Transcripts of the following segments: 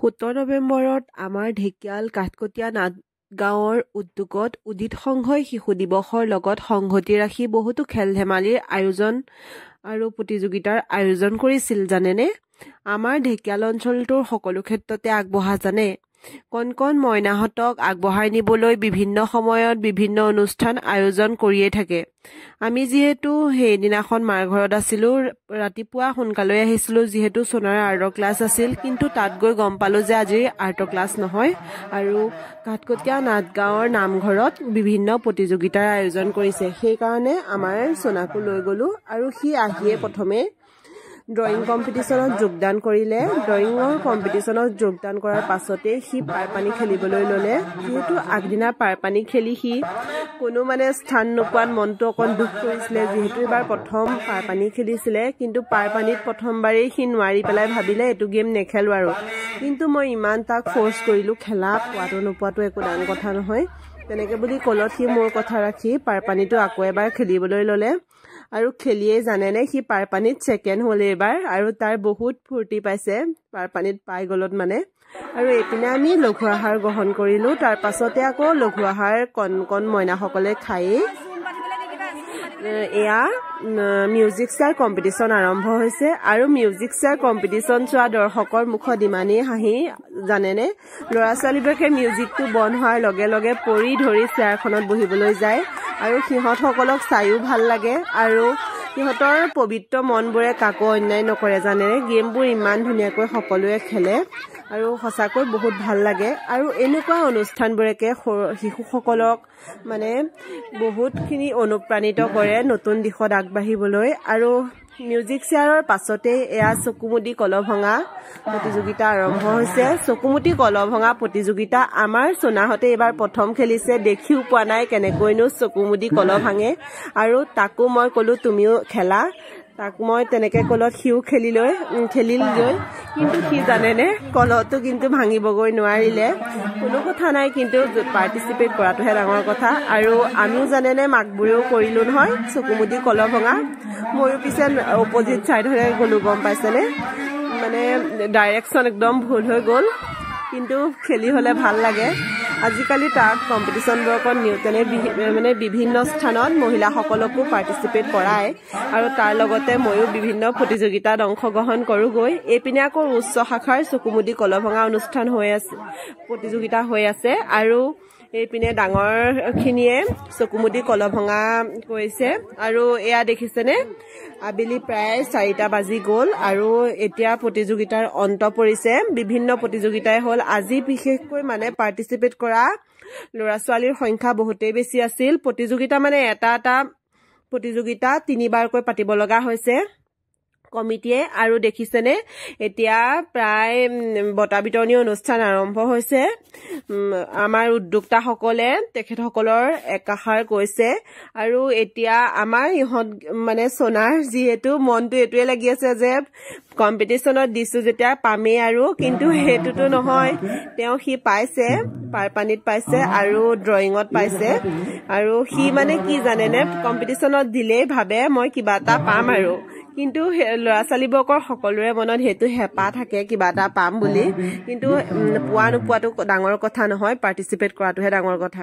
সোতৰ নৱেম্বৰত আমাৰ ঢেকিয়াল কাঠকটীয়া নাট গাঁৱৰ উদ্যোগত উদিত সংঘই শিশু দিৱসৰ লগত সংহতি ৰাখি বহুতো খেল ধেমালিৰ আয়োজন আৰু প্ৰতিযোগিতাৰ আয়োজন কৰিছিল জানেনে আমাৰ ঢেকিয়াল অঞ্চলটোৰ সকলো ক্ষেত্ৰতে আগবঢ়া জানে কণ কণ মইনাহঁতক আগবঢ়াই নিবলৈ বিভিন্ন সময়ত বিভিন্ন অনুষ্ঠান আয়োজন কৰিয়েই থাকে আমি যিহেতু সেইদিনাখন মাৰ ঘৰত আছিলোঁ ৰাতিপুৱা সোনকালে আহিছিলোঁ যিহেতু চোনাৰ আৰ্টৰ ক্লাছ আছিল কিন্তু তাত গৈ গম পালোঁ যে আজি আৰ্টৰ ক্লাছ নহয় আৰু কাঠকটীয়া নাটগাঁৱৰ নামঘৰত বিভিন্ন প্ৰতিযোগিতাৰ আয়োজন কৰিছে সেইকাৰণে আমাৰ চোনাকো লৈ গ'লোঁ আৰু সি আহিয়ে প্ৰথমে ড্ৰয়িং কম্পিটিশ্যনত যোগদান কৰিলে ড্ৰয়িঙৰ কম্পিটিশ্যনত যোগদান কৰাৰ পাছতেই সি পাৰ পানী খেলিবলৈ ল'লে যিহেতু আগদিনা পাৰ পানী খেলি সি কোনো মানে স্থান নোপোৱাত মনটো অকণ দুখ কৰিছিলে যিহেতু এইবাৰ প্ৰথম পাৰ পানী খেলিছিলে কিন্তু পাৰ পানীত প্ৰথমবাৰেই সি নোৱাৰি পেলাই ভাবিলে এইটো গেম নেখেলোঁ আৰু কিন্তু মই ইমান তাক ফ'ৰ্চ কৰিলোঁ খেলা পোৱাটো নোপোৱাটো একো ডাঙৰ কথা নহয় তেনেকৈ বুলি কলত সি মোৰ কথা ৰাখি পাৰ পানীটো আকৌ এবাৰ খেলিবলৈ ল'লে আৰু খেলিয়ে জানেনে সি পাৰ পানীত ছেকেণ্ড হ'ল এইবাৰ আৰু তাৰ বহুত ফূৰ্তি পাইছে পাৰ পানীত পাই গ'লত মানে আৰু এইপিনে আমি লঘু আহাৰ গ্ৰহণ কৰিলোঁ তাৰ পাছতে আকৌ লঘু আহাৰ কণ কণ মইনাসকলে খায়েই এয়া মিউজিক চেয়াৰ কম্পিটিশ্যন আৰম্ভ হৈছে আৰু মিউজিক চেয়াৰ কম্পিটিশ্যন চোৱা দৰ্শকৰ মুখত ইমানেই হাঁহি জানেনে ল'ৰা ছোৱালীবিলাকে মিউজিকটো বন্ধ হোৱাৰ লগে লগে পৰি ধৰি চেয়াৰখনত বহিবলৈ যায় আৰু সিহঁতসকলক চায়ো ভাল লাগে আৰু সিহঁতৰ পবিত্ৰ মনবোৰে কাকো অন্যায় নকৰে জানে গেমবোৰ ইমান ধুনীয়াকৈ সকলোৱে খেলে আৰু সঁচাকৈ বহুত ভাল লাগে আৰু এনেকুৱা অনুষ্ঠানবোৰকে শিশুসকলক মানে বহুতখিনি অনুপ্ৰাণিত কৰে নতুন দিশত আগবাঢ়িবলৈ আৰু মিউজিক চেয়াৰৰ পাছতেই এয়া চকুমুটি কলভঙা প্ৰতিযোগিতা আৰম্ভ হৈছে চকুমুটি কলভঙা প্ৰতিযোগিতা আমাৰ চোনাহঁতে এইবাৰ প্ৰথম খেলিছে দেখিও পোৱা নাই কেনেকৈনো চকুমুদি কল ভাঙে আৰু তাকো মই ক'লো তুমিও খেলা তাক মই তেনেকে কলত সিও খেলি লৈ খেলি লৈ কিন্তু সি জানেনে কলতো কিন্তু ভাঙিবগৈ নোৱাৰিলে কোনো কথা নাই কিন্তু পাৰ্টিচিপেট কৰাটোহে ডাঙৰ কথা আৰু আমিও জানেনে মাকবোৰেও কৰিলোঁ নহয় চকুমুদি কল ভঙা ময়ো পিছে অপজিট ছাইডলৈ গ'লোঁ গম পাইছেনে মানে ডাইৰেকশ্যন একদম ভুল হৈ গ'ল কিন্তু খেলি হ'লে ভাল লাগে আজিকালি তাত কম্পিটিশ্যনবোৰকত নিউটনে মানে বিভিন্ন স্থানত মহিলাসকলকো পাৰ্টিচিপেট কৰাই আৰু তাৰ লগতে ময়ো বিভিন্ন প্ৰতিযোগিতাত অংশগ্ৰহণ কৰোঁগৈ এইপিনে আকৌ উচ্চ শাখাৰ চকুমুদি কলভঙা অনুষ্ঠান হৈ আছে প্ৰতিযোগিতা হৈ আছে আৰু এইপিনে ডাঙৰখিনিয়ে চকুমুদি ভঙা কৰিছে আৰু এয়া দেখিছেনে আবেলি প্ৰায় চাৰিটা বাজি গ'ল আৰু এতিয়া প্ৰতিযোগিতাৰ অন্ত পৰিছে বিভিন্ন প্ৰতিযোগিতাই হ'ল আজি বিশেষকৈ মানে পাৰ্টিচিপেট কৰা ল'ৰা ছোৱালীৰ সংখ্যা বহুতেই বেছি আছিল প্ৰতিযোগিতা মানে এটা এটা প্ৰতিযোগিতা তিনিবাৰকৈ পাতিব লগা হৈছে কমিটিয়ে আৰু দেখিছেনে এতিয়া প্ৰায় বঁটা বিতৰণী অনুষ্ঠান আৰম্ভ হৈছে আমাৰ উদ্যোক্তাসকলে তেখেতসকলৰ একাষাৰ কৈছে আৰু এতিয়া আমাৰ ইহঁত মানে চোনাৰ যিহেতু মনটো এইটোৱে লাগি আছে যে কম্পিটিশ্যনত দিছো যেতিয়া পামেই আৰু কিন্তু সেইটোতো নহয় তেওঁ সি পাইছে পাৰ পানীত পাইছে আৰু ড্ৰয়িঙত পাইছে আৰু সি মানে কি জানেনে কম্পিটিশ্যনত দিলেই ভাবে মই কিবা এটা পাম আৰু কিন্তু ল'ৰা ছোৱালীবোৰকৰ সকলোৰে মনত সেইটো হেঁপাহ থাকে কিবা এটা পাম বুলি কিন্তু পোৱা নোপোৱাটো ডাঙৰ কথা নহয় পাৰ্টিচিপেট কৰাটোহে ডাঙৰ কথা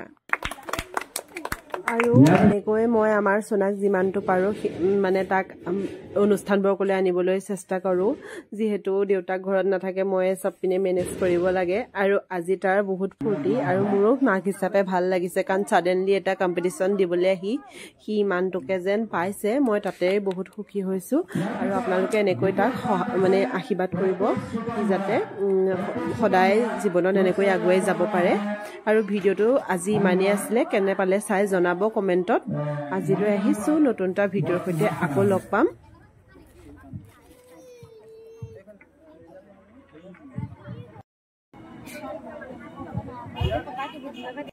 আৰু এনেকৈ মই আমাৰ সোণাক যিমানটো পাৰোঁ মানে তাক অনুষ্ঠানবোৰকলৈ আনিবলৈ চেষ্টা কৰোঁ যিহেতু দেউতাক ঘৰত নাথাকে ময়ে চবপিনে মেনেজ কৰিব লাগে আৰু আজি তাৰ বহুত ফূৰ্তি আৰু মোৰো মাক হিচাপে ভাল লাগিছে কাৰণ ছাডেনলি এটা কম্পিটিশ্যন দিবলৈ আহি সি ইমানটোকে যেন পাইছে মই তাতে বহুত সুখী হৈছোঁ আৰু আপোনালোকে এনেকৈ তাক মানে আশীৰ্বাদ কৰিব যাতে সদায় জীৱনত এনেকৈ আগুৱাই যাব পাৰে আৰু ভিডিঅ'টো আজি ইমানেই আছিলে কেনে পালে চাই জনাব জনাব কমেন্টত আজিলৈ আহিছোঁ নতুন এটা ভিডিঅ'ৰ সৈতে আকৌ লগ পাম